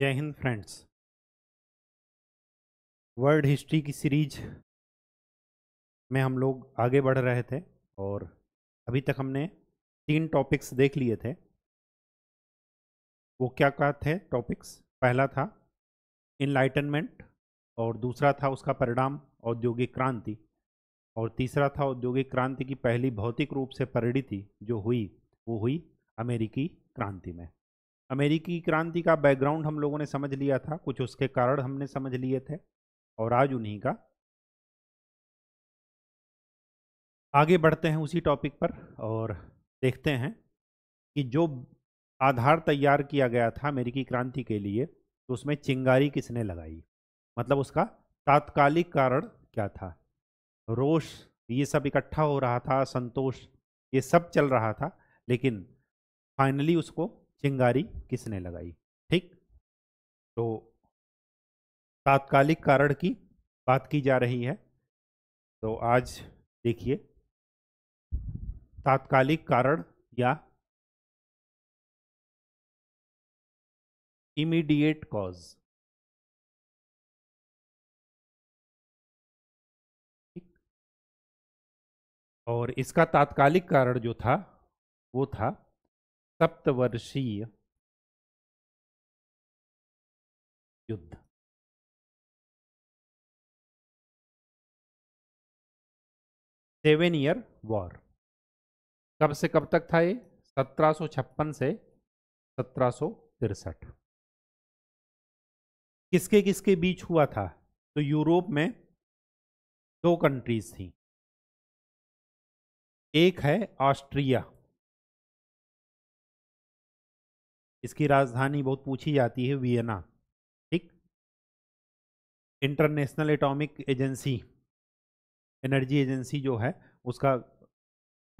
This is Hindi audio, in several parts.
जय हिंद फ्रेंड्स वर्ल्ड हिस्ट्री की सीरीज में हम लोग आगे बढ़ रहे थे और अभी तक हमने तीन टॉपिक्स देख लिए थे वो क्या क्या थे टॉपिक्स पहला था इनलाइटनमेंट और दूसरा था उसका परिणाम औद्योगिक क्रांति और तीसरा था औद्योगिक क्रांति की पहली भौतिक रूप से परिणति जो हुई वो हुई अमेरिकी क्रांति में अमेरिकी क्रांति का बैकग्राउंड हम लोगों ने समझ लिया था कुछ उसके कारण हमने समझ लिए थे और आज उन्हीं का आगे बढ़ते हैं उसी टॉपिक पर और देखते हैं कि जो आधार तैयार किया गया था अमेरिकी क्रांति के लिए तो उसमें चिंगारी किसने लगाई मतलब उसका तात्कालिक कारण क्या था रोष ये सब इकट्ठा हो रहा था संतोष ये सब चल रहा था लेकिन फाइनली उसको चिंगारी किसने लगाई ठीक तो तात्कालिक कारण की बात की जा रही है तो आज देखिए तात्कालिक कारण या इमीडिएट कॉज और इसका तात्कालिक कारण जो था वो था सप्तवर्षीय युद्ध सेवन ईयर वॉर कब से कब तक था ये सत्रह से सत्रह किसके किसके बीच हुआ था तो यूरोप में दो कंट्रीज थी एक है ऑस्ट्रिया इसकी राजधानी बहुत पूछी जाती है वियना ठीक international atomic agency energy agency जो है उसका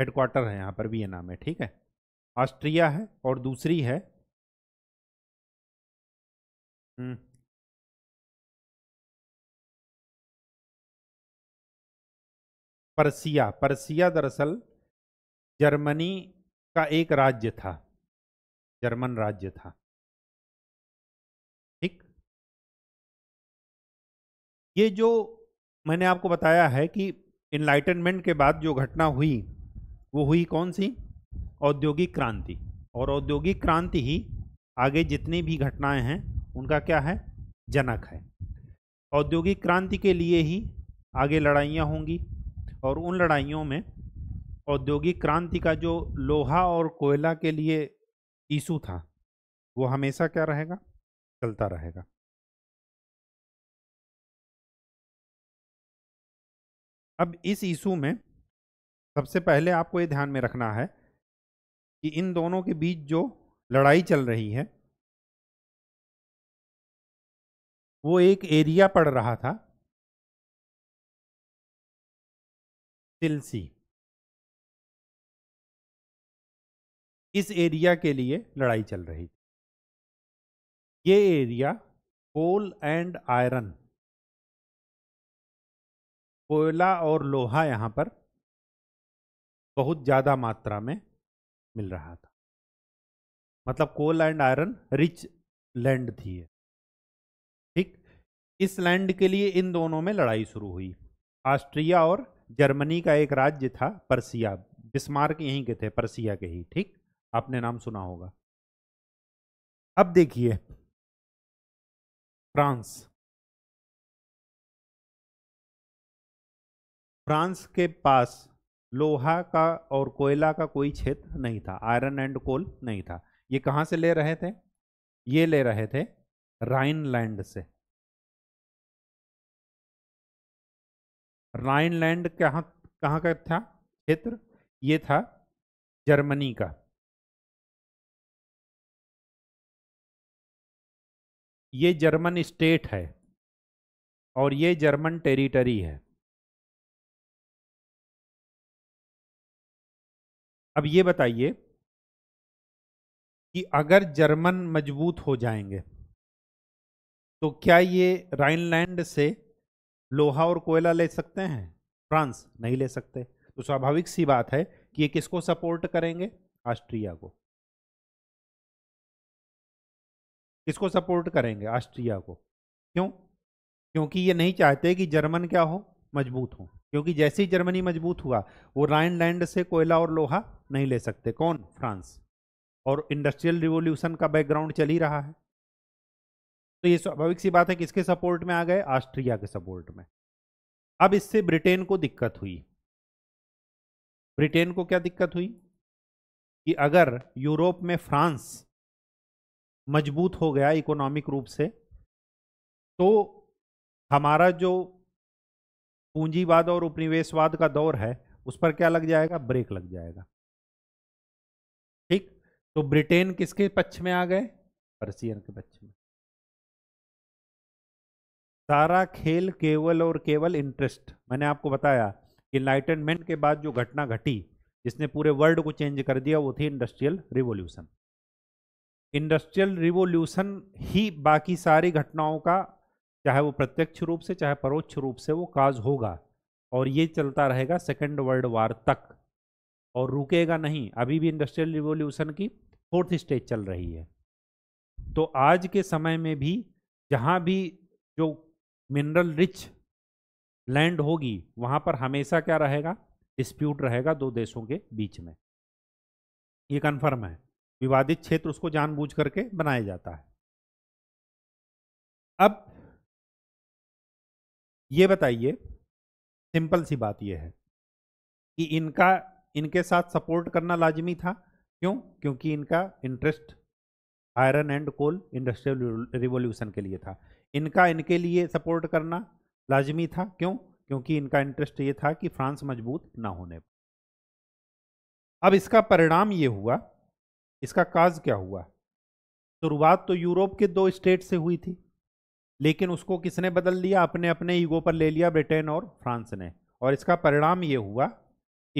हेडक्वार्टर है यहाँ पर वियना में ठीक है ऑस्ट्रिया है और दूसरी है हम्म। परसिया परसिया दरअसल जर्मनी का एक राज्य था जर्मन राज्य था ठीक ये जो मैंने आपको बताया है कि इनलाइटनमेंट के बाद जो घटना हुई वो हुई कौन सी औद्योगिक क्रांति और औद्योगिक क्रांति ही आगे जितनी भी घटनाएं हैं उनका क्या है जनक है औद्योगिक क्रांति के लिए ही आगे लड़ाइयाँ होंगी और उन लड़ाइयों में औद्योगिक क्रांति का जो लोहा और कोयला के लिए ईशू था वो हमेशा क्या रहेगा चलता रहेगा अब इस ईशू में सबसे पहले आपको ये ध्यान में रखना है कि इन दोनों के बीच जो लड़ाई चल रही है वो एक एरिया पड़ रहा था तिलसी इस एरिया के लिए लड़ाई चल रही थी ये एरिया कोल एंड आयरन कोयला और लोहा यहाँ पर बहुत ज़्यादा मात्रा में मिल रहा था मतलब coal and iron rich land थी ठीक इस लैंड के लिए इन दोनों में लड़ाई शुरू हुई ऑस्ट्रिया और जर्मनी का एक राज्य था परसिया बिस्मार्क यहीं के थे परसिया के ही ठीक आपने नाम सुना होगा अब देखिए फ्रांस फ्रांस के पास लोहा का और कोयला का कोई क्षेत्र नहीं था आयरन एंड कोल नहीं था ये कहां से ले रहे थे ये ले रहे थे राइनलैंड से राइनलैंड कहां कहां का था क्षेत्र ये था जर्मनी का ये जर्मन स्टेट है और ये जर्मन टेरिटरी है अब ये बताइए कि अगर जर्मन मजबूत हो जाएंगे तो क्या ये राइनलैंड से लोहा और कोयला ले सकते हैं फ्रांस नहीं ले सकते तो स्वाभाविक सी बात है कि ये किसको सपोर्ट करेंगे ऑस्ट्रिया को किसको सपोर्ट करेंगे ऑस्ट्रिया को क्यों क्योंकि ये नहीं चाहते कि जर्मन क्या हो मजबूत हो क्योंकि जैसे ही जर्मनी मजबूत हुआ वो राइनलैंड से कोयला और लोहा नहीं ले सकते कौन फ्रांस और इंडस्ट्रियल रिवोल्यूशन का बैकग्राउंड चल ही रहा है तो ये स्वाभाविक सी बात है किसके सपोर्ट में आ गए ऑस्ट्रिया के सपोर्ट में अब इससे ब्रिटेन को दिक्कत हुई ब्रिटेन को क्या दिक्कत हुई कि अगर यूरोप में फ्रांस मजबूत हो गया इकोनॉमिक रूप से तो हमारा जो पूंजीवाद और उपनिवेशवाद का दौर है उस पर क्या लग जाएगा ब्रेक लग जाएगा ठीक तो ब्रिटेन किसके पक्ष में आ गए पर्सियन के पक्ष में सारा खेल केवल और केवल इंटरेस्ट मैंने आपको बताया कि इनलाइटनमेंट के बाद जो घटना घटी जिसने पूरे वर्ल्ड को चेंज कर दिया वो थी इंडस्ट्रियल रिवोल्यूशन इंडस्ट्रियल रिवोल्यूशन ही बाकी सारी घटनाओं का चाहे वो प्रत्यक्ष रूप से चाहे परोक्ष रूप से वो काज होगा और ये चलता रहेगा सेकेंड वर्ल्ड वार तक और रुकेगा नहीं अभी भी इंडस्ट्रियल रिवोल्यूशन की फोर्थ स्टेज चल रही है तो आज के समय में भी जहाँ भी जो मिनरल रिच लैंड होगी वहाँ पर हमेशा क्या रहेगा डिस्प्यूट रहेगा दो देशों के बीच में ये कन्फर्म है विवादित क्षेत्र उसको जानबूझ करके बनाया जाता है अब ये बताइए सिंपल सी बात यह है कि इनका इनके साथ सपोर्ट करना लाजमी था क्यों क्योंकि इनका interest iron and coal industrial revolution के लिए था इनका इनके लिए सपोर्ट करना लाजमी था क्यों क्योंकि इनका इंटरेस्ट ये था कि फ्रांस मजबूत ना होने अब इसका परिणाम ये हुआ इसका काज क्या हुआ शुरुआत तो यूरोप के दो स्टेट से हुई थी लेकिन उसको किसने बदल दिया अपने अपने ईगो पर ले लिया ब्रिटेन और फ्रांस ने और इसका परिणाम ये हुआ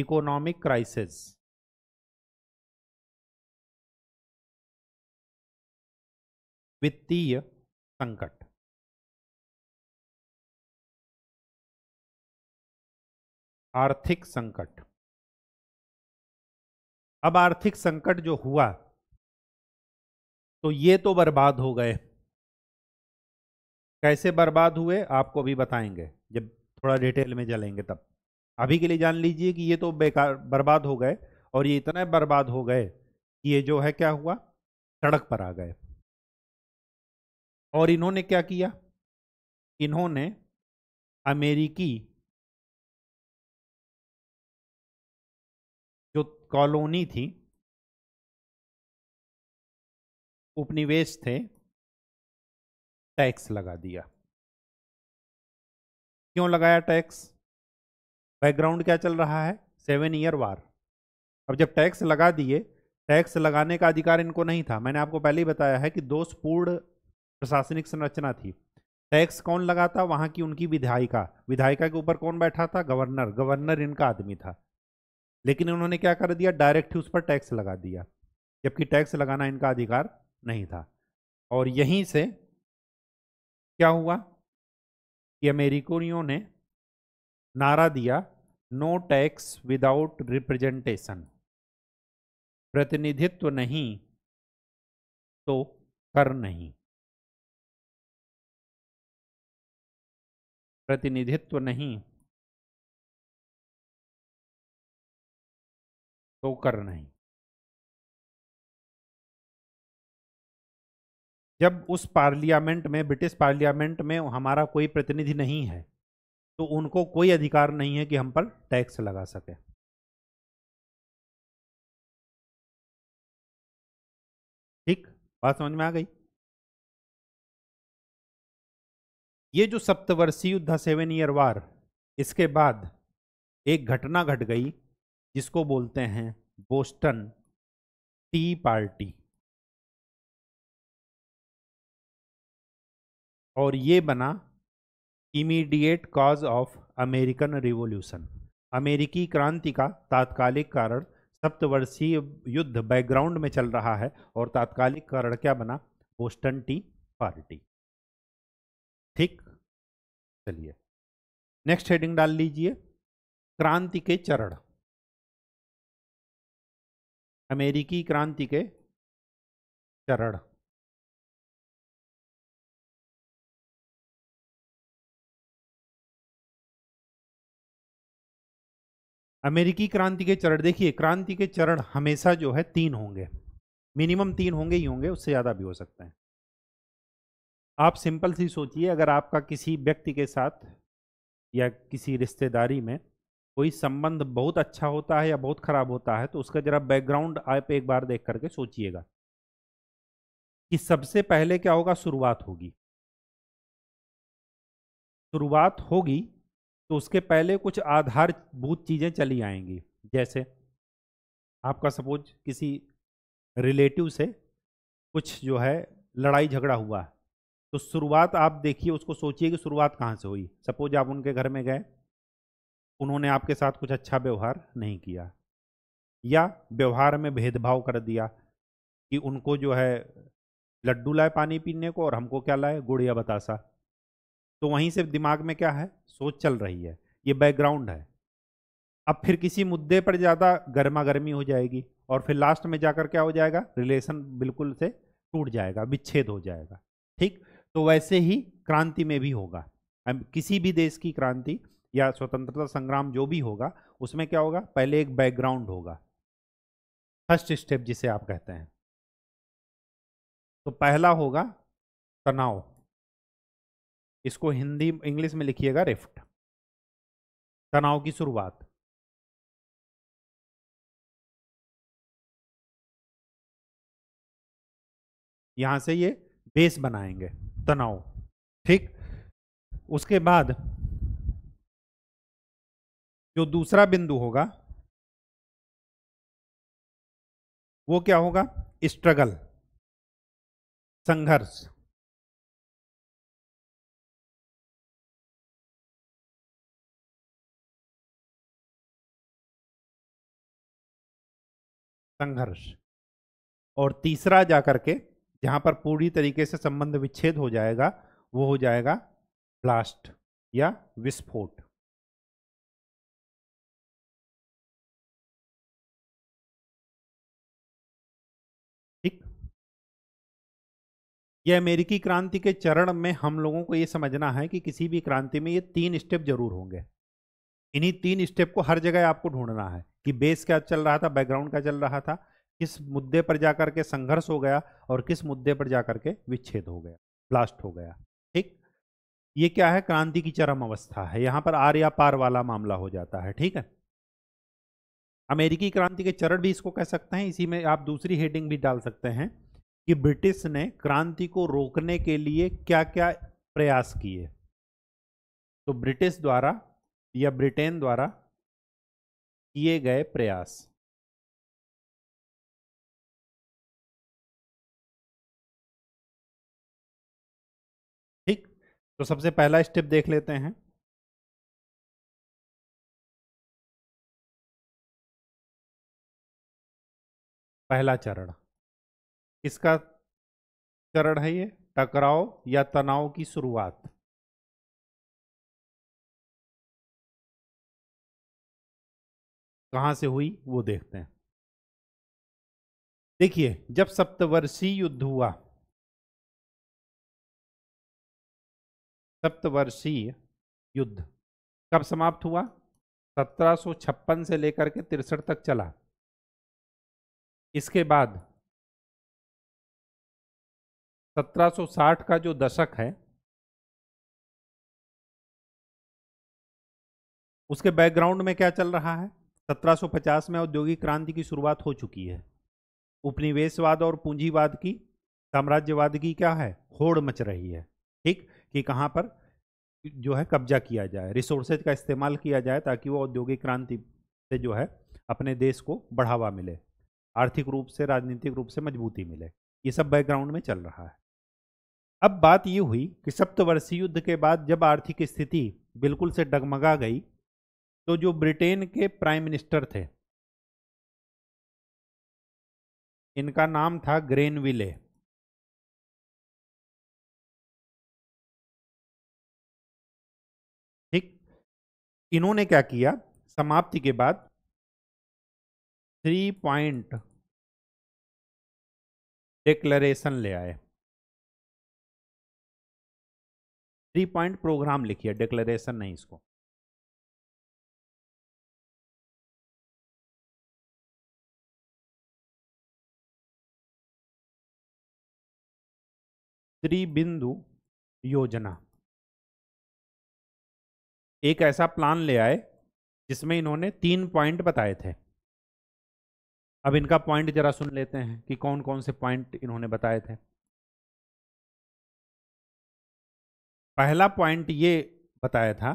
इकोनॉमिक क्राइसिस वित्तीय संकट आर्थिक संकट अब आर्थिक संकट जो हुआ तो ये तो बर्बाद हो गए कैसे बर्बाद हुए आपको अभी बताएंगे जब थोड़ा डिटेल में जलेंगे तब अभी के लिए जान लीजिए कि ये तो बेकार बर्बाद हो गए और ये इतना बर्बाद हो गए कि ये जो है क्या हुआ सड़क पर आ गए और इन्होंने क्या किया इन्होंने अमेरिकी कॉलोनी थी उपनिवेश थे टैक्स लगा दिया क्यों लगाया टैक्स बैकग्राउंड क्या चल रहा है सेवन ईयर वार अब जब टैक्स लगा दिए टैक्स लगाने का अधिकार इनको नहीं था मैंने आपको पहले ही बताया है कि दोषपूर्ण प्रशासनिक संरचना थी टैक्स कौन लगाता वहां की उनकी विधायिका विधायिका के ऊपर कौन बैठा था गवर्नर गवर्नर इनका आदमी था लेकिन उन्होंने क्या कर दिया डायरेक्ट ही उस पर टैक्स लगा दिया जबकि टैक्स लगाना इनका अधिकार नहीं था और यहीं से क्या हुआ कि अमेरिकनियों ने नारा दिया नो टैक्स विदाउट रिप्रेजेंटेशन प्रतिनिधित्व नहीं तो कर नहीं प्रतिनिधित्व नहीं तो कर नहीं जब उस पार्लियामेंट में ब्रिटिश पार्लियामेंट में हमारा कोई प्रतिनिधि नहीं है तो उनको कोई अधिकार नहीं है कि हम पर टैक्स लगा सके ठीक बात समझ में आ गई ये जो सप्तवर्षीय युद्ध सेवन ईयर वार इसके बाद एक घटना घट गई जिसको बोलते हैं बोस्टन टी पार्टी और ये बना immediate cause of American revolution अमेरिकी क्रांति का तात्कालिक कारण सप्तवर्षीय युद्ध बैकग्राउंड में चल रहा है और तात्कालिक कारण क्या बना बोस्टन टी पार्टी ठीक चलिए नेक्स्ट हेडिंग डाल लीजिए क्रांति के चरण अमेरिकी क्रांति के चरण अमेरिकी क्रांति के चरण देखिए क्रांति के चरण हमेशा जो है तीन होंगे मिनिमम तीन होंगे ही होंगे उससे ज़्यादा भी हो सकते हैं आप सिंपल सी सोचिए अगर आपका किसी व्यक्ति के साथ या किसी रिश्तेदारी में कोई संबंध बहुत अच्छा होता है या बहुत खराब होता है तो उसका जरा बैकग्राउंड आप एक बार देख करके सोचिएगा कि सबसे पहले क्या होगा शुरुआत होगी शुरुआत होगी तो उसके पहले कुछ आधारभूत चीज़ें चली आएंगी जैसे आपका सपोज किसी रिलेटिव से कुछ जो है लड़ाई झगड़ा हुआ तो शुरुआत आप देखिए उसको सोचिए कि शुरुआत कहाँ से हुई सपोज आप उनके घर में गए उन्होंने आपके साथ कुछ अच्छा व्यवहार नहीं किया या व्यवहार में भेदभाव कर दिया कि उनको जो है लड्डू लाए पानी पीने को और हमको क्या लाए गुड़िया बतासा तो वहीं से दिमाग में क्या है सोच चल रही है ये बैकग्राउंड है अब फिर किसी मुद्दे पर ज़्यादा गर्मा गर्मी हो जाएगी और फिर लास्ट में जाकर क्या हो जाएगा रिलेशन बिल्कुल से टूट जाएगा विच्छेद हो जाएगा ठीक तो वैसे ही क्रांति में भी होगा किसी भी देश की क्रांति या स्वतंत्रता संग्राम जो भी होगा उसमें क्या होगा पहले एक बैकग्राउंड होगा फर्स्ट स्टेप जिसे आप कहते हैं तो पहला होगा तनाव इसको हिंदी इंग्लिश में लिखिएगा रिफ्ट तनाव की शुरुआत यहां से ये बेस बनाएंगे तनाव ठीक उसके बाद जो दूसरा बिंदु होगा वो क्या होगा स्ट्रगल संघर्ष संघर्ष और तीसरा जा करके जहां पर पूरी तरीके से संबंध विच्छेद हो जाएगा वो हो जाएगा ब्लास्ट या विस्फोट यह अमेरिकी क्रांति के चरण में हम लोगों को ये समझना है कि किसी भी क्रांति में ये तीन स्टेप जरूर होंगे इन्हीं तीन स्टेप को हर जगह आपको ढूंढना है कि बेस क्या चल रहा था बैकग्राउंड क्या चल रहा था किस मुद्दे पर जाकर के संघर्ष हो गया और किस मुद्दे पर जाकर के विच्छेद हो गया ब्लास्ट हो गया ठीक ये क्या है क्रांति की चरम अवस्था है यहाँ पर आर या पार वाला मामला हो जाता है ठीक है अमेरिकी क्रांति के चरण भी इसको कह सकते हैं इसी में आप दूसरी हेडिंग भी डाल सकते हैं कि ब्रिटिश ने क्रांति को रोकने के लिए क्या क्या प्रयास किए तो ब्रिटिश द्वारा या ब्रिटेन द्वारा किए गए प्रयास ठीक तो सबसे पहला स्टेप देख लेते हैं पहला चरण किसका चरण है ये टकराव या तनाव की शुरुआत कहां से हुई वो देखते हैं देखिए जब सप्तवर्षीय युद्ध हुआ सप्तवर्षीय युद्ध कब समाप्त हुआ सत्रह से लेकर के तिरसठ तक चला इसके बाद 1760 का जो दशक है उसके बैकग्राउंड में क्या चल रहा है 1750 में औद्योगिक क्रांति की शुरुआत हो चुकी है उपनिवेशवाद और पूंजीवाद की साम्राज्यवाद की क्या है होड़ मच रही है ठीक कि कहाँ पर जो है कब्जा किया जाए रिसोर्सेज का इस्तेमाल किया जाए ताकि वो औद्योगिक क्रांति से जो है अपने देश को बढ़ावा मिले आर्थिक रूप से राजनीतिक रूप से मजबूती मिले ये सब बैकग्राउंड में चल रहा है अब बात ये हुई कि सप्तवर्षीय युद्ध के बाद जब आर्थिक स्थिति बिल्कुल से डगमगा गई तो जो ब्रिटेन के प्राइम मिनिस्टर थे इनका नाम था ग्रेनविले ठीक इन्होंने क्या किया समाप्ति के बाद थ्री पॉइंट डिक्लेरेशन ले आए थ्री पॉइंट प्रोग्राम लिखिए डिक्लेरेशन नहीं इसको त्रिबिंदु योजना एक ऐसा प्लान ले आए जिसमें इन्होंने तीन पॉइंट बताए थे अब इनका पॉइंट जरा सुन लेते हैं कि कौन कौन से पॉइंट इन्होंने बताए थे पहला पॉइंट ये बताया था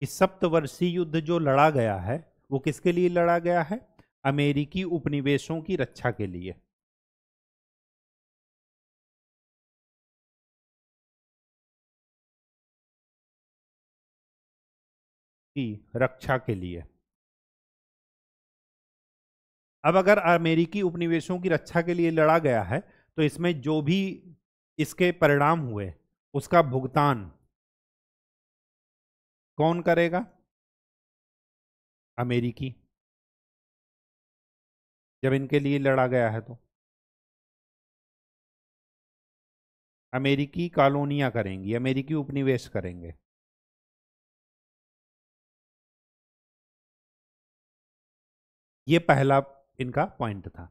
कि सप्तवर्षीय युद्ध जो लड़ा गया है वो किसके लिए लड़ा गया है अमेरिकी उपनिवेशों की रक्षा के लिए की रक्षा के लिए अब अगर अमेरिकी उपनिवेशों की रक्षा के लिए लड़ा गया है तो इसमें जो भी इसके परिणाम हुए उसका भुगतान कौन करेगा अमेरिकी जब इनके लिए लड़ा गया है तो अमेरिकी कॉलोनियां करेंगी अमेरिकी उपनिवेश करेंगे ये पहला इनका पॉइंट था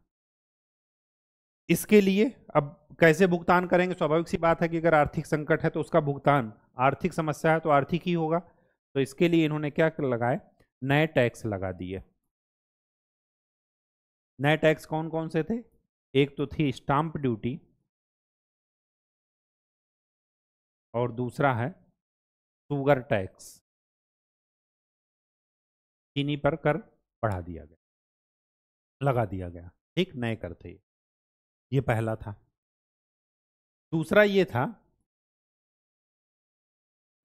इसके लिए अब कैसे भुगतान करेंगे स्वाभाविक सी बात है कि अगर आर्थिक संकट है तो उसका भुगतान आर्थिक समस्या है तो आर्थिक ही होगा तो इसके लिए इन्होंने क्या लगाए नए टैक्स लगा दिए नए टैक्स कौन कौन से थे एक तो थी स्टाम्प ड्यूटी और दूसरा है सुगर टैक्स चीनी पर कर बढ़ा दिया गया लगा दिया गया ठीक नए कर थे ये पहला था दूसरा ये था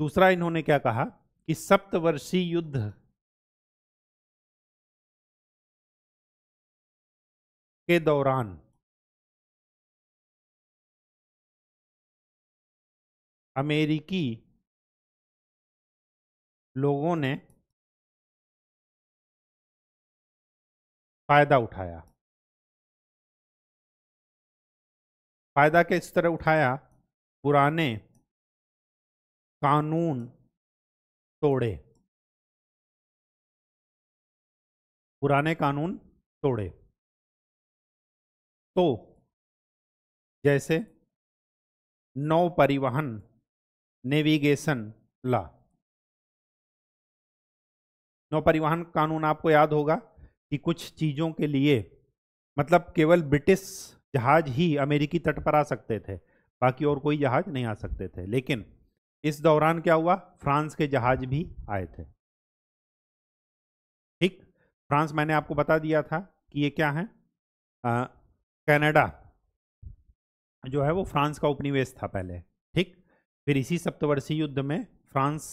दूसरा इन्होंने क्या कहा कि सप्तवर्षीय युद्ध के दौरान अमेरिकी लोगों ने फायदा उठाया फ़ायदा किस तरह उठाया पुराने कानून तोड़े पुराने कानून तोड़े तो जैसे नौ परिवहन नेविगेशन ला नौ परिवहन कानून आपको याद होगा कि कुछ चीज़ों के लिए मतलब केवल ब्रिटिश जहाज ही अमेरिकी तट पर आ सकते थे बाकी और कोई जहाज नहीं आ सकते थे लेकिन इस दौरान क्या हुआ फ्रांस के जहाज भी आए थे ठीक फ्रांस मैंने आपको बता दिया था कि ये क्या है कनाडा जो है वो फ्रांस का उपनिवेश था पहले ठीक फिर इसी सप्तवर्षीय युद्ध में फ्रांस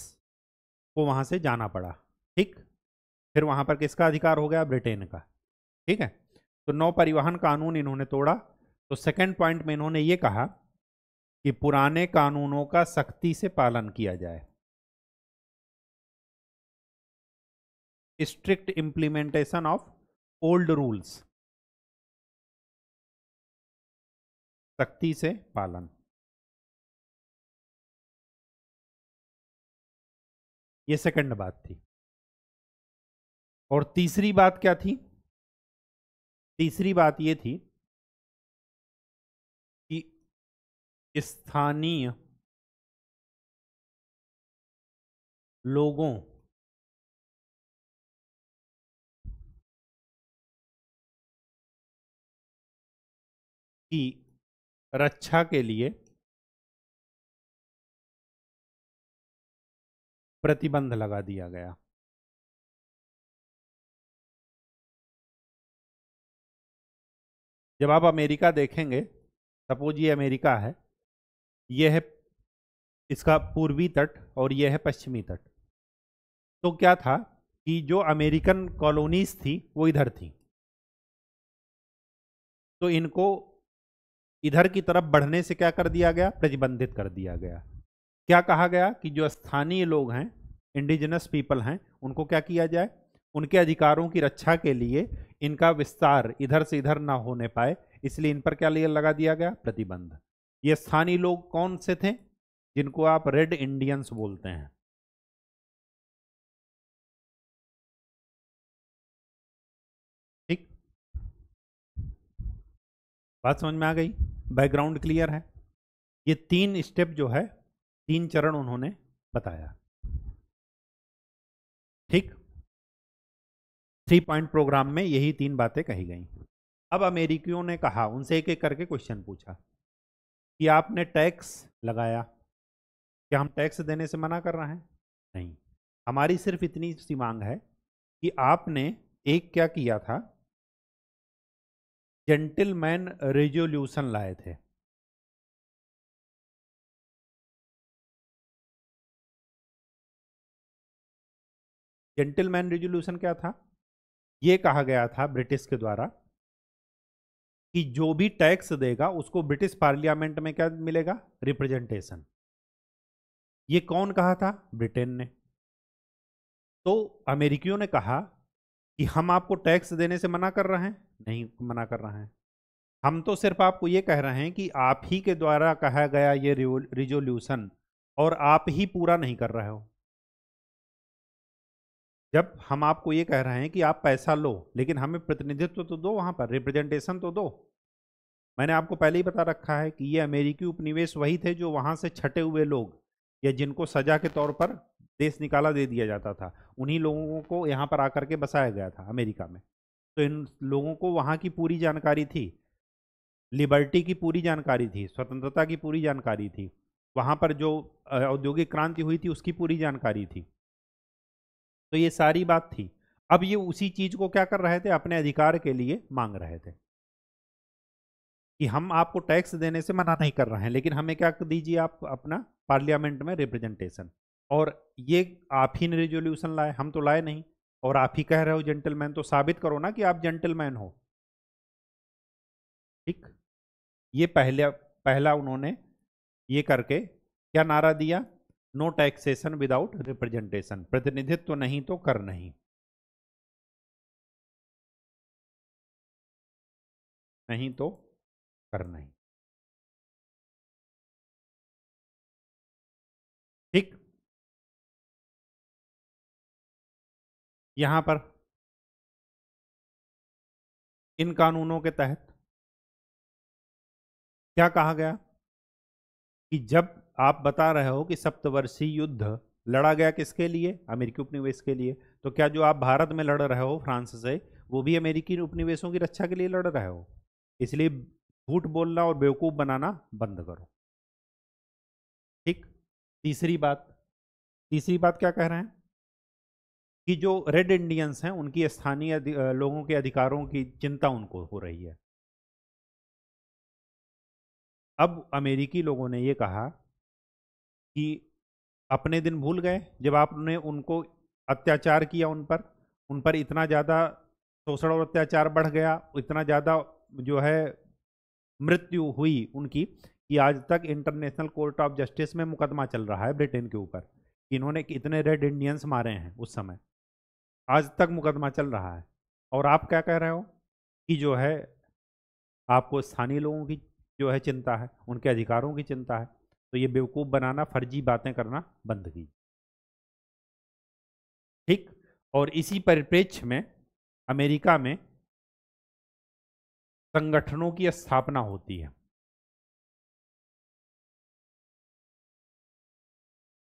को वहां से जाना पड़ा ठीक फिर वहां पर किसका अधिकार हो गया ब्रिटेन का ठीक है तो नौ परिवहन कानून इन्होंने तोड़ा तो सेकंड पॉइंट में इन्होंने ये कहा कि पुराने कानूनों का सख्ती से पालन किया जाए strict implementation of old rules सख्ती से पालन ये सेकंड बात थी और तीसरी बात क्या थी तीसरी बात ये थी कि स्थानीय लोगों की रक्षा के लिए प्रतिबंध लगा दिया गया जब आप अमेरिका देखेंगे सपोज ये अमेरिका है यह है इसका पूर्वी तट और यह है पश्चिमी तट तो क्या था कि जो अमेरिकन कॉलोनीज थी वो इधर थी तो इनको इधर की तरफ बढ़ने से क्या कर दिया गया प्रतिबंधित कर दिया गया क्या कहा गया कि जो स्थानीय लोग हैं इंडिजिनस पीपल हैं उनको क्या किया जाए उनके अधिकारों की रक्षा के लिए इनका विस्तार इधर से इधर ना होने पाए इसलिए इन पर क्या लगा दिया गया प्रतिबंध ये स्थानीय लोग कौन से थे जिनको आप रेड इंडियंस बोलते हैं ठीक बात समझ में आ गई बैकग्राउंड क्लियर है ये तीन स्टेप जो है तीन चरण उन्होंने बताया ठीक थ्री पॉइंट प्रोग्राम में यही तीन बातें कही गई अब अमेरिकियों ने कहा उनसे एक एक करके क्वेश्चन पूछा कि आपने टैक्स लगाया क्या हम टैक्स देने से मना कर रहे हैं नहीं हमारी सिर्फ इतनी सी मांग है कि आपने एक क्या किया था जेंटलमैन रेजोल्यूशन लाए थे जेंटलमैन रेजोल्यूशन क्या था ये कहा गया था ब्रिटिश के द्वारा कि जो भी टैक्स देगा उसको ब्रिटिश पार्लियामेंट में क्या मिलेगा रिप्रेजेंटेशन ये कौन कहा था ब्रिटेन ने तो अमेरिकियों ने कहा कि हम आपको टैक्स देने से मना कर रहे हैं नहीं मना कर रहे हैं हम तो सिर्फ आपको ये कह रहे हैं कि आप ही के द्वारा कहा गया ये रिजोल्यूशन और आप ही पूरा नहीं कर रहे हो जब हम आपको ये कह रहे हैं कि आप पैसा लो लेकिन हमें प्रतिनिधित्व तो दो वहाँ पर रिप्रेजेंटेशन तो दो मैंने आपको पहले ही बता रखा है कि ये अमेरिकी उपनिवेश वही थे जो वहाँ से छटे हुए लोग या जिनको सजा के तौर पर देश निकाला दे दिया जाता था उन्हीं लोगों को यहाँ पर आकर के बसाया गया था अमेरिका में तो इन लोगों को वहाँ की पूरी जानकारी थी लिबर्टी की पूरी जानकारी थी स्वतंत्रता की पूरी जानकारी थी वहाँ पर जो औद्योगिक क्रांति हुई थी उसकी पूरी जानकारी थी तो ये सारी बात थी अब ये उसी चीज को क्या कर रहे थे अपने अधिकार के लिए मांग रहे थे कि हम आपको टैक्स देने से मना नहीं कर रहे हैं लेकिन हमें क्या दीजिए आप अपना पार्लियामेंट में रिप्रेजेंटेशन और ये आप ही ने रेजोल्यूशन लाए हम तो लाए नहीं और आप ही कह रहे हो जेंटलमैन तो साबित करो ना कि आप जेंटलमैन हो ठीक ये पहले पहला उन्होंने ये करके क्या नारा दिया नो टैक्सेशन विदाउट रिप्रेजेंटेशन प्रतिनिधित्व नहीं तो कर नहीं नहीं तो कर नहीं ठीक यहां पर इन कानूनों के तहत क्या कहा गया कि जब आप बता रहे हो कि सप्तवर्षीय युद्ध लड़ा गया किसके लिए अमेरिकी उपनिवेश के लिए तो क्या जो आप भारत में लड़ रहे हो फ्रांस से वो भी अमेरिकी उपनिवेशों की रक्षा के लिए लड़ रहे हो इसलिए झूठ बोलना और बेवकूफ़ बनाना बंद करो ठीक तीसरी बात तीसरी बात क्या कह रहे हैं कि जो रेड इंडियंस हैं उनकी स्थानीय लोगों के अधिकारों की चिंता उनको हो रही है अब अमेरिकी लोगों ने ये कहा कि अपने दिन भूल गए जब आपने उनको अत्याचार किया उन पर उन पर इतना ज़्यादा शोषण और अत्याचार बढ़ गया इतना ज़्यादा जो है मृत्यु हुई उनकी कि आज तक इंटरनेशनल कोर्ट ऑफ जस्टिस में मुकदमा चल रहा है ब्रिटेन के ऊपर कि इन्होंने इतने रेड इंडियंस मारे हैं उस समय आज तक मुकदमा चल रहा है और आप क्या कह रहे हो कि जो है आपको स्थानीय लोगों की जो है चिंता है उनके अधिकारों की चिंता है तो ये बेवकूफ़ बनाना फर्जी बातें करना बंद कीजिए ठीक और इसी परिप्रेक्ष्य में अमेरिका में संगठनों की स्थापना होती है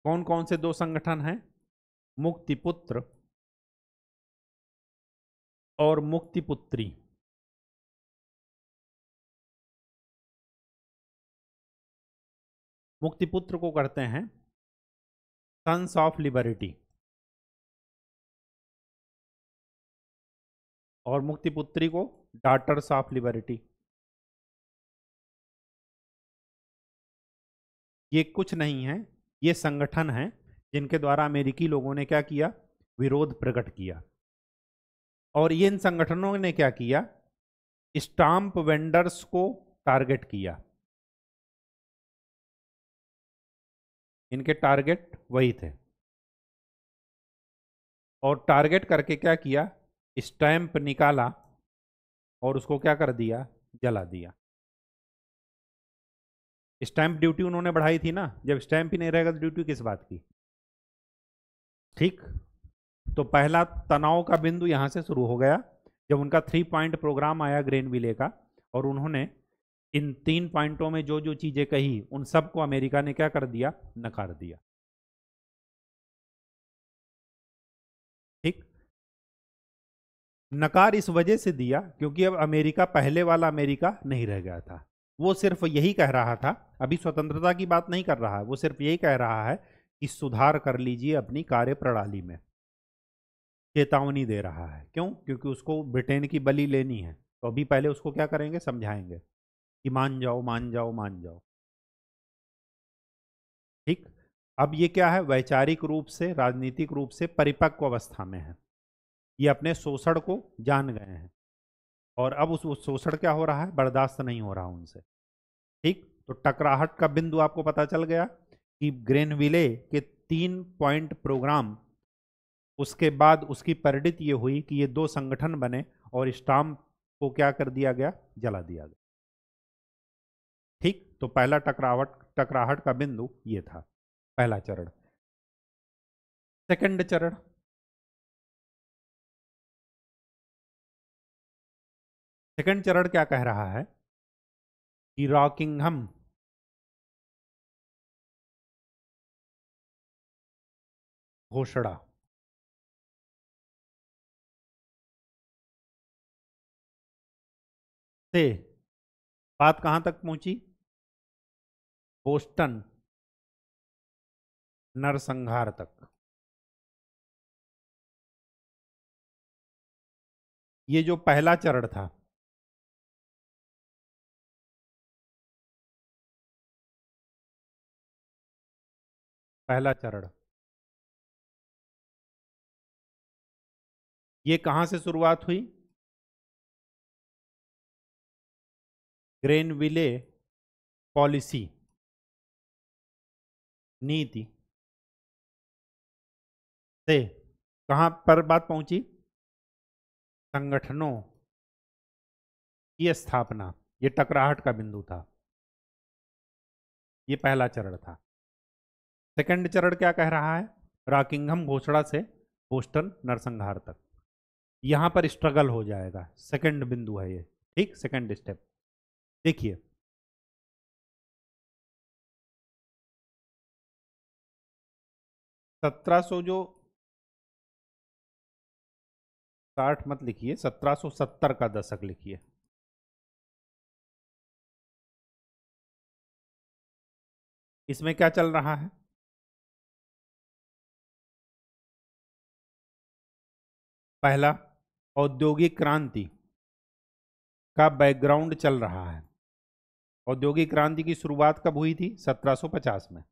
कौन कौन से दो संगठन हैं मुक्तिपुत्र और मुक्तिपुत्री मुक्तिपुत्र को करते हैं सन्स ऑफ लिबर्टी और मुक्तिपुत्री को डाटर्स ऑफ लिबर्टी ये कुछ नहीं है ये संगठन है जिनके द्वारा अमेरिकी लोगों ने क्या किया विरोध प्रकट किया और ये इन संगठनों ने क्या किया स्टाम्प वेंडर्स को टारगेट किया इनके टारगेट वही थे और टारगेट करके क्या किया स्टैम्प निकाला और उसको क्या कर दिया जला दिया स्टैंप ड्यूटी उन्होंने बढ़ाई थी ना जब स्टैंप ही नहीं रहेगा तो ड्यूटी किस बात की ठीक तो पहला तनाव का बिंदु यहां से शुरू हो गया जब उनका थ्री पॉइंट प्रोग्राम आया ग्रेन विले का और उन्होंने इन तीन पॉइंटों में जो जो चीज़ें कही उन सबको अमेरिका ने क्या कर दिया नकार दिया ठीक नकार इस वजह से दिया क्योंकि अब अमेरिका पहले वाला अमेरिका नहीं रह गया था वो सिर्फ यही कह रहा था अभी स्वतंत्रता की बात नहीं कर रहा है वो सिर्फ यही कह रहा है कि सुधार कर लीजिए अपनी कार्य प्रणाली में चेतावनी दे रहा है क्यों क्योंकि उसको ब्रिटेन की बलि लेनी है तो अभी पहले उसको क्या करेंगे समझाएंगे कि मान जाओ मान जाओ मान जाओ ठीक अब ये क्या है वैचारिक रूप से राजनीतिक रूप से परिपक्व अवस्था में है ये अपने शोषण को जान गए हैं और अब उस शोषण क्या हो रहा है बर्दाश्त नहीं हो रहा उनसे ठीक तो टकराहट का बिंदु आपको पता चल गया कि ग्रेनविले के तीन पॉइंट प्रोग्राम उसके बाद उसकी परिणित ये हुई कि ये दो संगठन बने और स्टाम्प को क्या कर दिया गया जला दिया गया ठीक तो पहला टकरावट टकराहट का बिंदु ये था पहला चरण सेकंड चरण सेकंड चरण क्या कह रहा है कि रॉकिंगहम घोषणा से बात कहां तक पहुंची बोस्टन नरसंहार तक ये जो पहला चरण था पहला चरण ये कहां से शुरुआत हुई ग्रेनविले पॉलिसी नीति से कहां पर बात पहुंची संगठनों की स्थापना ये टकराहट का बिंदु था ये पहला चरण था सेकंड चरण क्या कह रहा है राकिंगम घोषणा से बोस्टन नरसंहार तक यहां पर स्ट्रगल हो जाएगा सेकंड बिंदु है ये ठीक सेकंड स्टेप देखिए सत्रह जो साठ मत लिखिए सत्रह सत्तर का दशक लिखिए इसमें क्या चल रहा है पहला औद्योगिक क्रांति का बैकग्राउंड चल रहा है औद्योगिक क्रांति की शुरुआत कब हुई थी 1750 में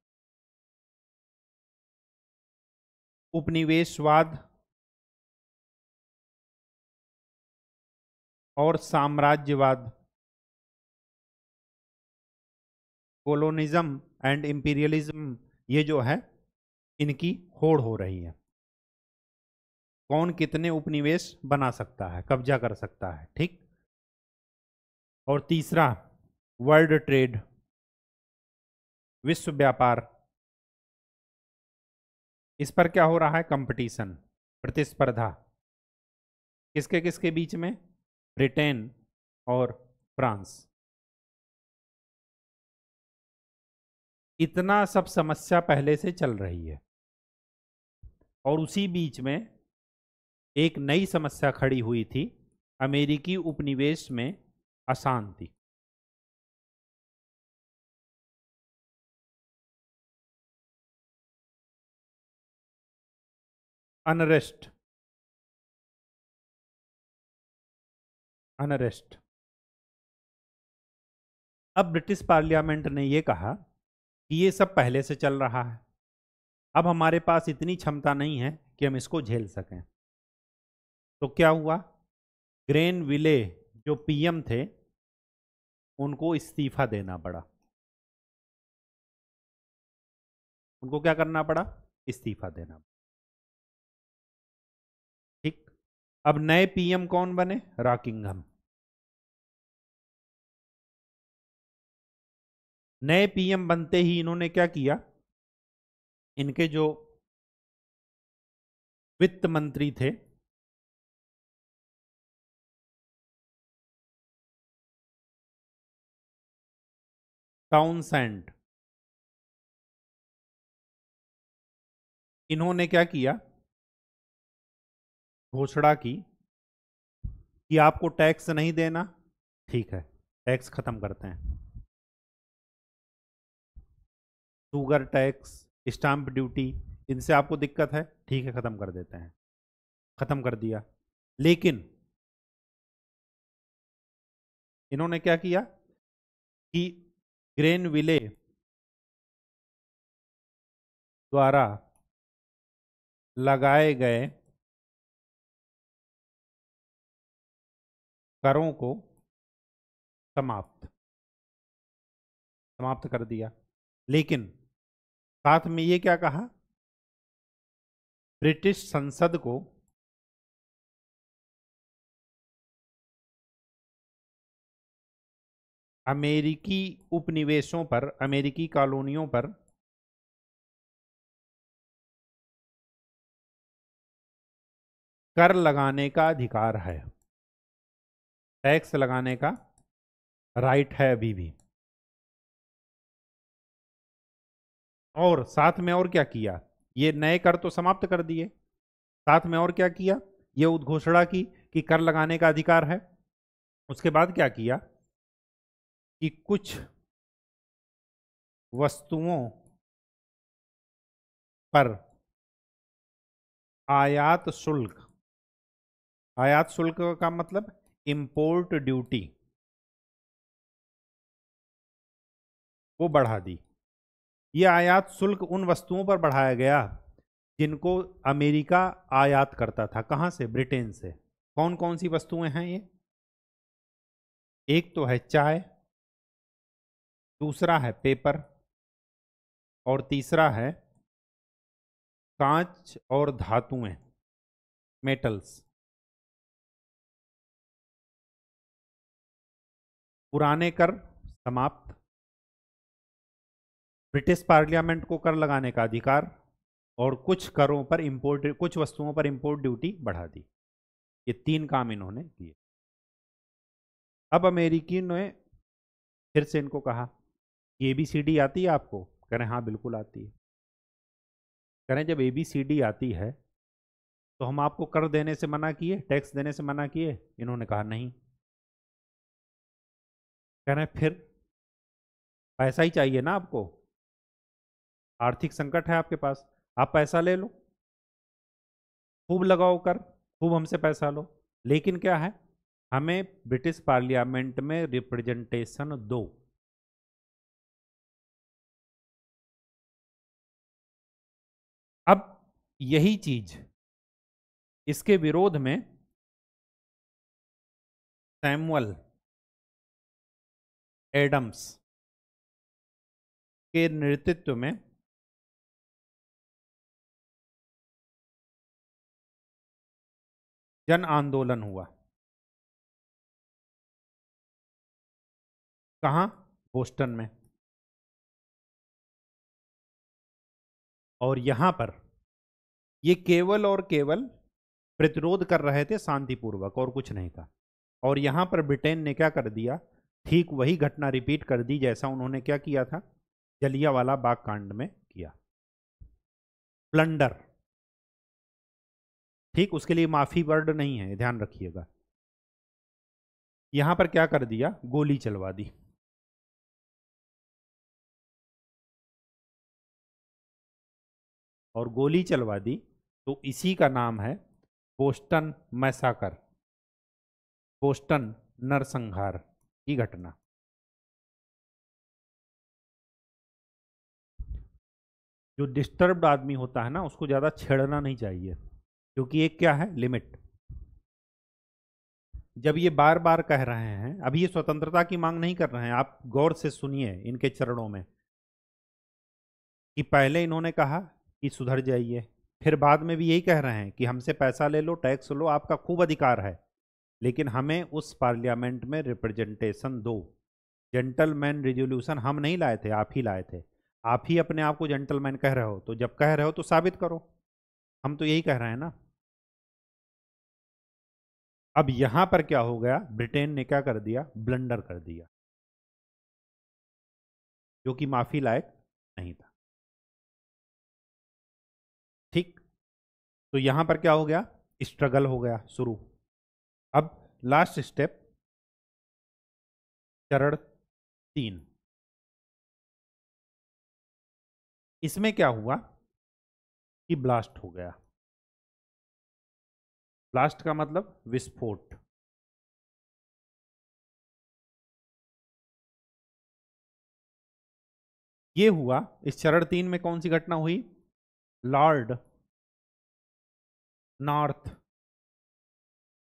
उपनिवेशवाद और साम्राज्यवाद कोलोनिज्म एंड इम्पीरियलिज्म ये जो है इनकी होड़ हो रही है कौन कितने उपनिवेश बना सकता है कब्जा कर सकता है ठीक और तीसरा वर्ल्ड ट्रेड विश्व व्यापार इस पर क्या हो रहा है कंपटीशन प्रतिस्पर्धा किसके किसके बीच में ब्रिटेन और फ्रांस इतना सब समस्या पहले से चल रही है और उसी बीच में एक नई समस्या खड़ी हुई थी अमेरिकी उपनिवेश में अशांति unrest अनरेस्ट अब ब्रिटिश पार्लियामेंट ने यह कहा कि ये सब पहले से चल रहा है अब हमारे पास इतनी क्षमता नहीं है कि हम इसको झेल सकें तो क्या हुआ ग्रेन विले जो पीएम थे उनको इस्तीफा देना पड़ा उनको क्या करना पड़ा इस्तीफा देना पड़ा अब नए पीएम कौन बने राकिंगम नए पीएम बनते ही इन्होंने क्या किया इनके जो वित्त मंत्री थे टाउनसेंट इन्होंने क्या किया घोषणा की कि आपको टैक्स नहीं देना ठीक है टैक्स खत्म करते हैं शुगर टैक्स स्टाम्प ड्यूटी इनसे आपको दिक्कत है ठीक है ख़त्म कर देते हैं ख़त्म कर दिया लेकिन इन्होंने क्या किया कि ग्रेन विले द्वारा लगाए गए करों को समाप्त समाप्त कर दिया लेकिन साथ में ये क्या कहा ब्रिटिश संसद को अमेरिकी उपनिवेशों पर अमेरिकी कॉलोनियों पर कर लगाने का अधिकार है टैक्स लगाने का राइट है अभी भी और साथ में और क्या किया ये नए कर तो समाप्त कर दिए साथ में और क्या किया ये उद्घोषणा की कि कर लगाने का अधिकार है उसके बाद क्या किया कि कुछ वस्तुओं पर आयात शुल्क आयात शुल्क का मतलब इम्पोर्ट ड्यूटी वो बढ़ा दी ये आयात शुल्क उन वस्तुओं पर बढ़ाया गया जिनको अमेरिका आयात करता था कहां से ब्रिटेन से कौन कौन सी वस्तुएं हैं ये एक तो है चाय दूसरा है पेपर और तीसरा है कांच और धातुएं मेटल्स पुराने कर समाप्त ब्रिटिश पार्लियामेंट को कर लगाने का अधिकार और कुछ करों पर इंपोर्ट कुछ वस्तुओं पर इंपोर्ट ड्यूटी बढ़ा दी ये तीन काम इन्होंने किए अब अमेरिकी ने फिर से इनको कहा ए बी सी डी आती है आपको कह रहे हाँ बिल्कुल आती है कह रहे जब ए बी सी डी आती है तो हम आपको कर देने से मना किए टैक्स देने से मना किए इन्होंने कहा नहीं कह रहे हैं फिर पैसा ही चाहिए ना आपको आर्थिक संकट है आपके पास आप पैसा ले लो खूब लगाओ कर खूब हमसे पैसा लो लेकिन क्या है हमें ब्रिटिश पार्लियामेंट में रिप्रेजेंटेशन दो अब यही चीज इसके विरोध में सैमुअल एडम्स के नेतृत्व में जन आंदोलन हुआ कहा बोस्टन में और यहां पर ये केवल और केवल प्रतिरोध कर रहे थे शांतिपूर्वक और कुछ नहीं था और यहां पर ब्रिटेन ने क्या कर दिया ठीक वही घटना रिपीट कर दी जैसा उन्होंने क्या किया था जलियावाला बाग कांड में किया प्लंडर ठीक उसके लिए माफी वर्ड नहीं है ध्यान रखिएगा यहां पर क्या कर दिया गोली चलवा दी और गोली चलवा दी तो इसी का नाम है बोस्टन मैसाकर बोस्टन नरसंहार की घटना जो डिस्टर्ब आदमी होता है ना उसको ज़्यादा छेड़ना नहीं चाहिए क्योंकि एक क्या है लिमिट जब ये बार बार कह रहे हैं अभी ये स्वतंत्रता की मांग नहीं कर रहे हैं आप गौर से सुनिए इनके चरणों में कि पहले इन्होंने कहा कि सुधर जाइए फिर बाद में भी यही कह रहे हैं कि हमसे पैसा ले लो टैक्स लो आपका खूब अधिकार है लेकिन हमें उस पार्लियामेंट में रिप्रेजेंटेशन दो जेंटलमैन रिजोल्यूशन हम नहीं लाए थे आप ही लाए थे आप ही अपने आप को जेंटलमैन कह रहे हो तो जब कह रहे हो तो साबित करो हम तो यही कह रहे हैं ना अब यहां पर क्या हो गया ब्रिटेन ने क्या कर दिया ब्लंडर कर दिया जो कि माफी लायक नहीं था ठीक तो यहां पर क्या हो गया स्ट्रगल हो गया शुरू अब लास्ट स्टेप चरण तीन इसमें क्या हुआ कि ब्लास्ट हो गया ब्लास्ट का मतलब विस्फोट ये हुआ इस चरण तीन में कौन सी घटना हुई Lord North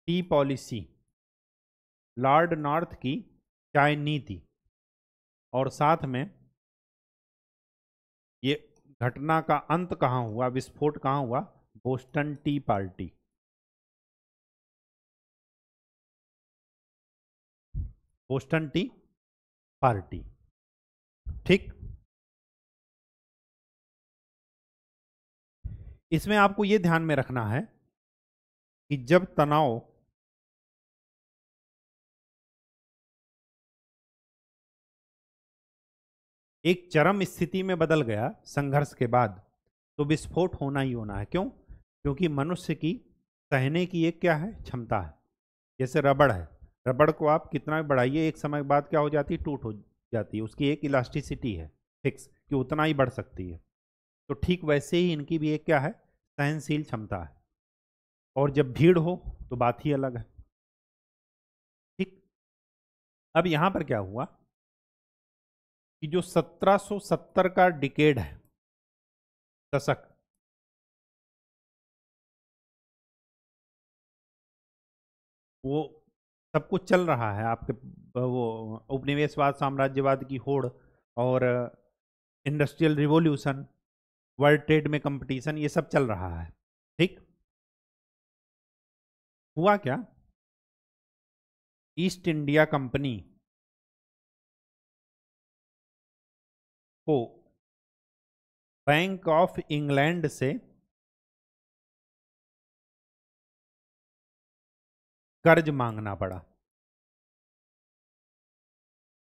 tea policy Lord North की चाय नीति और साथ में ये घटना का अंत कहाँ हुआ विस्फोट कहाँ हुआ Boston Tea Party Boston Tea Party ठीक इसमें आपको ये ध्यान में रखना है कि जब तनाव एक चरम स्थिति में बदल गया संघर्ष के बाद तो विस्फोट होना ही होना है क्यों क्योंकि मनुष्य की सहने की एक क्या है क्षमता है जैसे रबड़ है रबड़ को आप कितना भी बढ़ाइए एक समय के बाद क्या हो जाती है टूट हो जाती है उसकी एक इलास्टिसिटी है फिक्स कि उतना ही बढ़ सकती है तो ठीक वैसे ही इनकी भी एक क्या है सहनशील क्षमता है और जब भीड़ हो तो बात ही अलग है ठीक अब यहाँ पर क्या हुआ कि जो 1770 का डिकेड है दशक वो सब कुछ चल रहा है आपके वो उपनिवेशवाद साम्राज्यवाद की होड़ और इंडस्ट्रियल रिवॉल्यूशन वर्ल्ड ट्रेड में कंपटीशन ये सब चल रहा है ठीक हुआ क्या ईस्ट इंडिया कंपनी को बैंक ऑफ इंग्लैंड से कर्ज मांगना पड़ा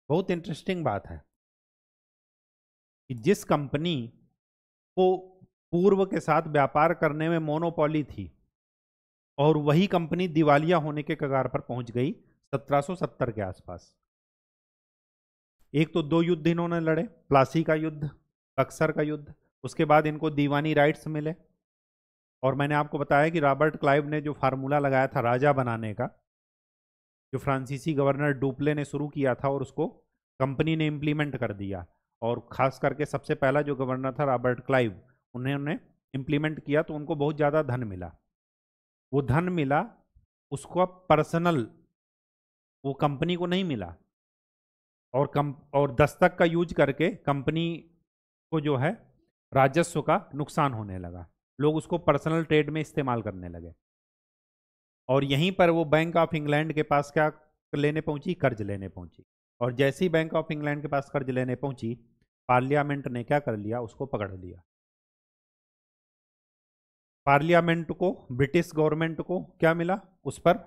बहुत इंटरेस्टिंग बात है कि जिस कंपनी को पूर्व के साथ व्यापार करने में मोनोपोली थी और वही कंपनी दिवालिया होने के कगार पर पहुंच गई 1770 के आसपास एक तो दो युद्ध इन्होंने लड़े प्लासी का युद्ध बक्सर का युद्ध उसके बाद इनको दीवानी राइट्स मिले और मैंने आपको बताया कि रॉबर्ट क्लाइव ने जो फार्मूला लगाया था राजा बनाने का जो फ्रांसीसी गवर्नर डुपले ने शुरू किया था और उसको कंपनी ने इम्प्लीमेंट कर दिया और ख़ास करके सबसे पहला जो गवर्नर था रॉबर्ट क्लाइव उन्होंने इम्प्लीमेंट किया तो उनको बहुत ज़्यादा धन मिला वो धन मिला उसको पर्सनल वो कंपनी को नहीं मिला और कम और दस्तक का यूज करके कंपनी को जो है राजस्व का नुकसान होने लगा लोग उसको पर्सनल ट्रेड में इस्तेमाल करने लगे और यहीं पर वो बैंक ऑफ इंग्लैंड के पास क्या लेने पहुंची कर्ज लेने पहुंची और जैसे ही बैंक ऑफ इंग्लैंड के पास कर्ज लेने पहुंची पार्लियामेंट ने क्या कर लिया उसको पकड़ लिया पार्लियामेंट को ब्रिटिश गवर्नमेंट को क्या मिला उस पर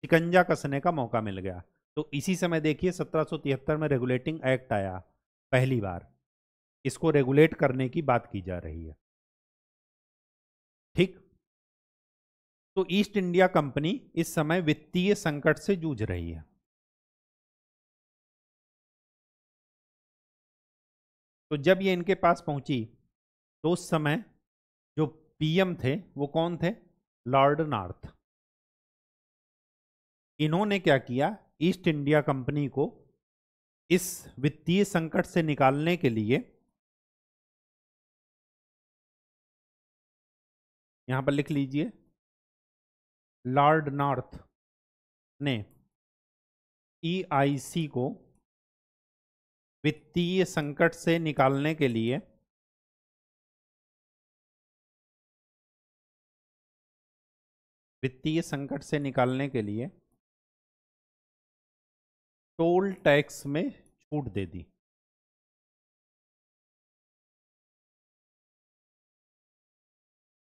शिकंजा कसने का मौका मिल गया तो इसी समय देखिए 1773 में रेगुलेटिंग एक्ट आया पहली बार इसको रेगुलेट करने की बात की जा रही है ठीक तो ईस्ट इंडिया कंपनी इस समय वित्तीय संकट से जूझ रही है तो जब ये इनके पास पहुंची तो उस समय जो पीएम थे वो कौन थे लॉर्ड नॉर्थ इन्होंने क्या किया ईस्ट इंडिया कंपनी को इस वित्तीय संकट से निकालने के लिए यहां पर लिख लीजिए लॉर्ड नॉर्थ ने ईआईसी e को वित्तीय संकट से निकालने के लिए वित्तीय संकट से निकालने के लिए टोल टैक्स में छूट दे दी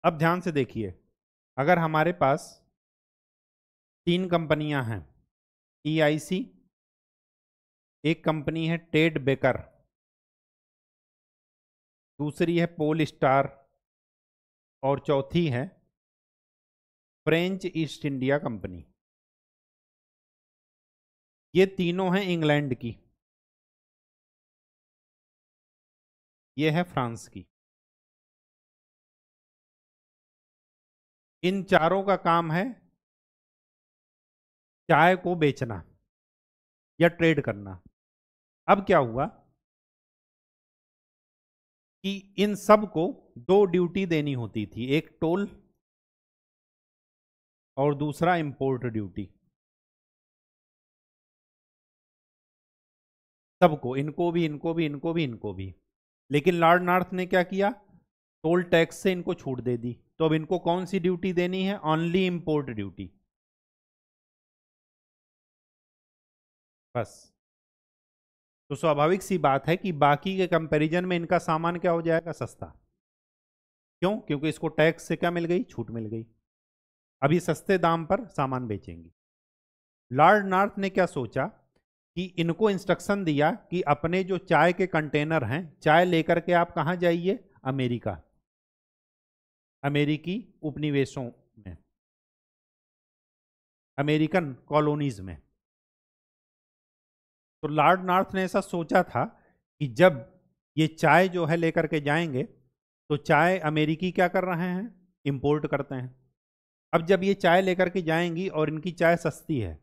अब ध्यान से देखिए अगर हमारे पास तीन कंपनियां हैं ईआईसी e एक कंपनी है टेड बेकर दूसरी है पोल स्टार और चौथी है फ्रेंच ईस्ट इंडिया कंपनी ये तीनों हैं इंग्लैंड की ये है फ्रांस की इन चारों का काम है चाय को बेचना या ट्रेड करना अब क्या हुआ कि इन सब को दो ड्यूटी देनी होती थी एक टोल और दूसरा इंपोर्ट ड्यूटी सबको इनको भी इनको भी इनको भी इनको भी लेकिन लॉर्ड नॉर्थ ने क्या किया टोल टैक्स से इनको छूट दे दी तो अब इनको कौन सी ड्यूटी देनी है ऑनली इम्पोर्ट ड्यूटी बस तो स्वाभाविक सी बात है कि बाकी के कंपैरिजन में इनका सामान क्या हो जाएगा सस्ता क्यों क्योंकि इसको टैक्स से क्या मिल गई छूट मिल गई अभी सस्ते दाम पर सामान बेचेंगे लॉर्ड नॉर्थ ने क्या सोचा कि इनको इंस्ट्रक्शन दिया कि अपने जो चाय के कंटेनर हैं चाय लेकर के आप कहाँ जाइए अमेरिका अमेरिकी उपनिवेशों में अमेरिकन कॉलोनीज में तो लॉर्ड नॉर्थ ने ऐसा सोचा था कि जब ये चाय जो है लेकर के जाएंगे तो चाय अमेरिकी क्या कर रहे हैं इंपोर्ट करते हैं अब जब ये चाय लेकर के जाएंगी और इनकी चाय सस्ती है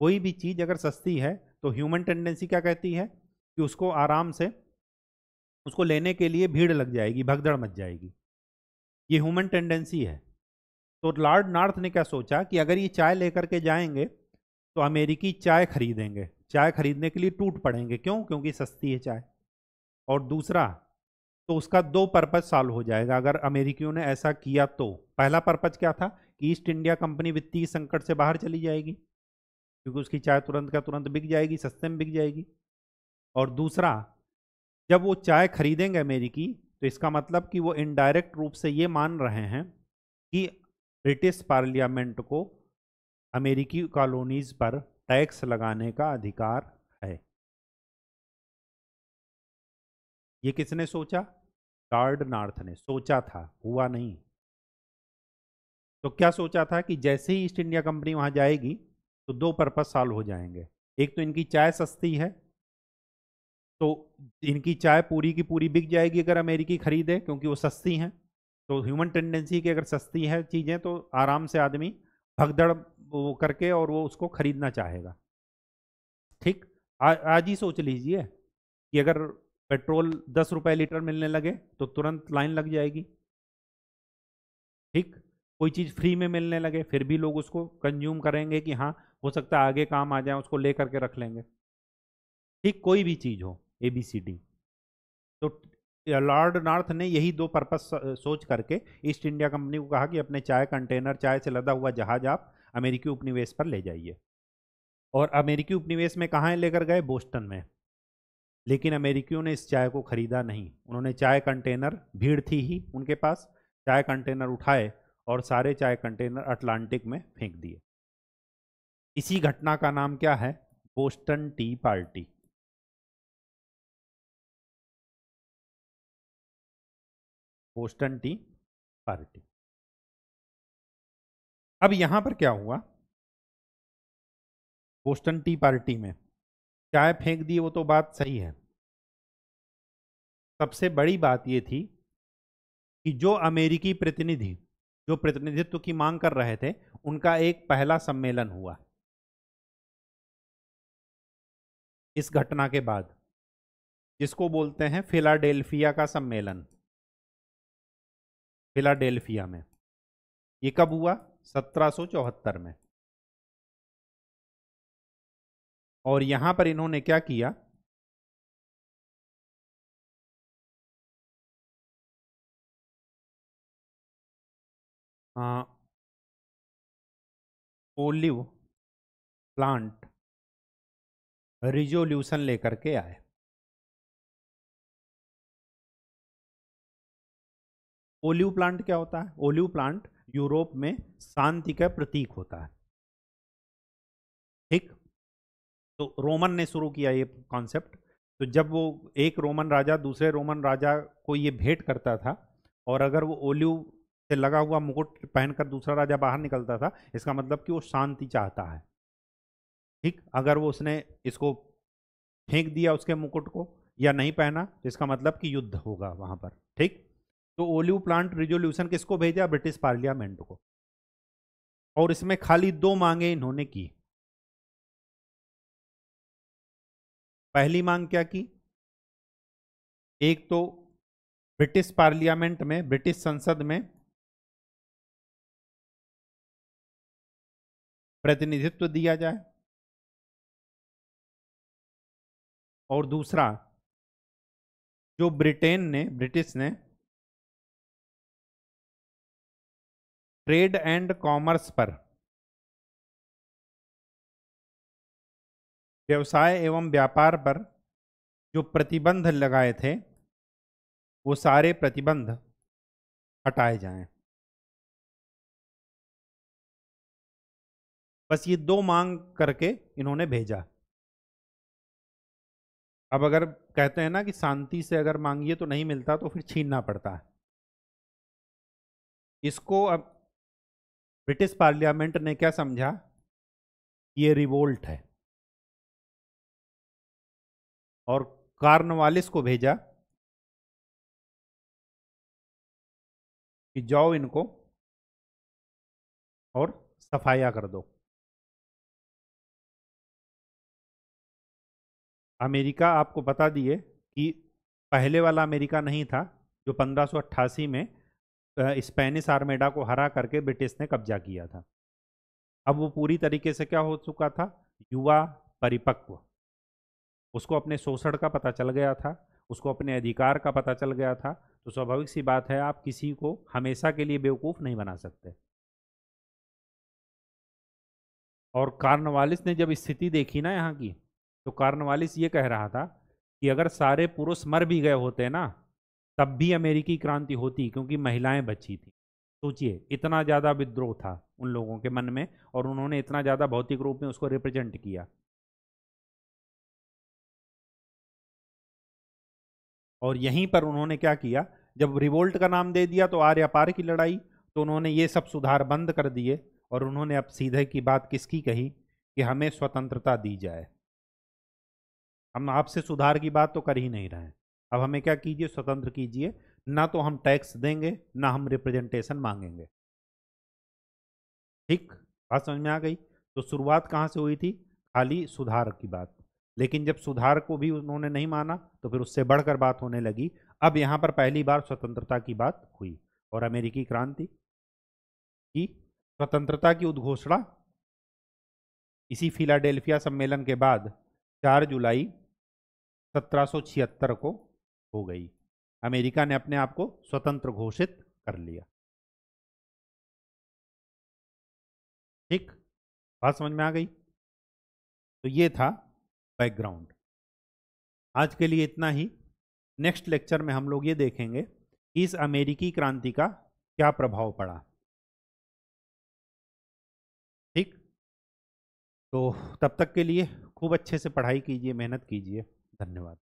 कोई भी चीज़ अगर सस्ती है तो ह्यूमन टेंडेंसी क्या कहती है कि उसको आराम से उसको लेने के लिए भीड़ लग जाएगी भगदड़ मच जाएगी ये ह्यूमन टेंडेंसी है तो लॉर्ड नार्थ ने क्या सोचा कि अगर ये चाय लेकर के जाएंगे तो अमेरिकी चाय खरीदेंगे चाय खरीदने के लिए टूट पड़ेंगे क्यों क्योंकि सस्ती है चाय और दूसरा तो उसका दो पर्पज़ सॉल्व हो जाएगा अगर अमेरिकियों ने ऐसा किया तो पहला पर्पज़ क्या था कि ईस्ट इंडिया कंपनी वित्तीय संकट से बाहर चली जाएगी क्योंकि उसकी चाय तुरंत का तुरंत बिक जाएगी सस्ते में बिक जाएगी और दूसरा जब वो चाय खरीदेंगे अमेरिकी तो इसका मतलब कि वो इनडायरेक्ट रूप से ये मान रहे हैं कि ब्रिटिश पार्लियामेंट को अमेरिकी कॉलोनीज़ पर टैक्स लगाने का अधिकार है ये किसने सोचा गार्ड नार्थ ने सोचा था हुआ नहीं तो क्या सोचा था कि जैसे ही ईस्ट इंडिया कंपनी वहां जाएगी तो दो पर्पज सॉल्व हो जाएंगे एक तो इनकी चाय सस्ती है तो इनकी चाय पूरी की पूरी बिक जाएगी अगर अमेरिकी खरीदे क्योंकि वो सस्ती हैं तो ह्यूमन टेंडेंसी की अगर सस्ती है चीज़ें तो आराम से आदमी भगदड़ वो करके और वो उसको खरीदना चाहेगा ठीक आज ही सोच लीजिए कि अगर पेट्रोल दस रुपये लीटर मिलने लगे तो तुरंत लाइन लग जाएगी ठीक कोई चीज़ फ्री में मिलने लगे फिर भी लोग उसको कंज्यूम करेंगे कि हाँ हो सकता है आगे काम आ जाए उसको ले करके रख लेंगे ठीक कोई भी चीज़ हो ए बी सी डी तो लॉर्ड नॉर्थ ने यही दो पर्पस सोच करके ईस्ट इंडिया कंपनी को कहा कि अपने चाय कंटेनर चाय से लदा हुआ जहाज आप अमेरिकी उपनिवेश पर ले जाइए और अमेरिकी उपनिवेश में कहाँ लेकर गए बोस्टन में लेकिन अमेरिकियों ने इस चाय को ख़रीदा नहीं उन्होंने चाय कंटेनर भीड़ थी ही उनके पास चाय कंटेनर उठाए और सारे चाय कंटेनर अटलांटिक में फेंक दिए इसी घटना का नाम क्या है Boston Tea Party Boston Tea Party अब यहां पर क्या हुआ बोस्टन टी पार्टी में चाय फेंक दी वो तो बात सही है सबसे बड़ी बात ये थी कि जो अमेरिकी प्रतिनिधि जो प्रतिनिधित्व की मांग कर रहे थे उनका एक पहला सम्मेलन हुआ इस घटना के बाद जिसको बोलते हैं फिलाडेल्फिया का सम्मेलन फिलाडेल्फिया में ये कब हुआ सत्रह में और यहां पर इन्होंने क्या किया हाँ, ओलिव प्लांट रिजोल्यूशन लेकर के आए ओलिव प्लांट क्या होता है ओलिव प्लांट यूरोप में शांति का प्रतीक होता है ठीक तो रोमन ने शुरू किया ये कॉन्सेप्ट तो जब वो एक रोमन राजा दूसरे रोमन राजा को ये भेंट करता था और अगर वो ओलिव से लगा हुआ मुकुट पहनकर दूसरा राजा बाहर निकलता था इसका मतलब कि वो शांति चाहता है ठीक अगर वो उसने इसको फेंक दिया उसके मुकुट को या नहीं पहना तो इसका मतलब कि युद्ध होगा वहाँ पर ठीक तो ओलिव प्लांट रिजोल्यूशन किसको भेजा ब्रिटिश पार्लियामेंट को और इसमें खाली दो मांगे इन्होंने की पहली मांग क्या की एक तो ब्रिटिश पार्लियामेंट में ब्रिटिश संसद में प्रतिनिधित्व दिया जाए और दूसरा जो ब्रिटेन ने ब्रिटिश ने ट्रेड एंड कॉमर्स पर व्यवसाय एवं व्यापार पर जो प्रतिबंध लगाए थे वो सारे प्रतिबंध हटाए जाएं। बस ये दो मांग करके इन्होंने भेजा अब अगर कहते हैं ना कि शांति से अगर मांगिए तो नहीं मिलता तो फिर छीनना पड़ता है इसको अब ब्रिटिश पार्लियामेंट ने क्या समझा ये रिवोल्ट है और कार्नवालिस को भेजा कि जाओ इनको और सफाया कर दो अमेरिका आपको बता दिए कि पहले वाला अमेरिका नहीं था जो 1588 में स्पेनिश आर्मेडा को हरा करके ब्रिटिश ने कब्जा किया था अब वो पूरी तरीके से क्या हो चुका था युवा परिपक्व उसको अपने शोषण का पता चल गया था उसको अपने अधिकार का पता चल गया था तो स्वाभाविक सी बात है आप किसी को हमेशा के लिए बेवकूफ़ नहीं बना सकते और कार्नवालिस ने जब स्थिति देखी ना यहाँ की तो कार्नवालिस ये कह रहा था कि अगर सारे पुरुष मर भी गए होते ना तब भी अमेरिकी क्रांति होती क्योंकि महिलाएं बची थी सोचिए इतना ज़्यादा विद्रोह था उन लोगों के मन में और उन्होंने इतना ज़्यादा भौतिक रूप में उसको रिप्रेजेंट किया और यहीं पर उन्होंने क्या किया जब रिवोल्ट का नाम दे दिया तो आर्य पार की लड़ाई तो उन्होंने ये सब सुधार बंद कर दिए और उन्होंने अब सीधे की बात किसकी कही कि हमें स्वतंत्रता दी जाए हम आपसे सुधार की बात तो कर ही नहीं रहे हैं अब हमें क्या कीजिए स्वतंत्र कीजिए ना तो हम टैक्स देंगे ना हम रिप्रेजेंटेशन मांगेंगे ठीक बात समझ में आ गई तो शुरुआत कहाँ से हुई थी खाली सुधार की बात लेकिन जब सुधार को भी उन्होंने नहीं माना तो फिर उससे बढ़कर बात होने लगी अब यहाँ पर पहली बार स्वतंत्रता की बात हुई और अमेरिकी क्रांति की स्वतंत्रता की उद्घोषणा इसी फिलाडेल्फिया सम्मेलन के बाद 4 जुलाई 1776 को हो गई अमेरिका ने अपने आप को स्वतंत्र घोषित कर लिया ठीक बात समझ में आ गई तो ये था बैकग्राउंड आज के लिए इतना ही नेक्स्ट लेक्चर में हम लोग ये देखेंगे इस अमेरिकी क्रांति का क्या प्रभाव पड़ा ठीक तो तब तक के लिए खूब अच्छे से पढ़ाई कीजिए मेहनत कीजिए धन्यवाद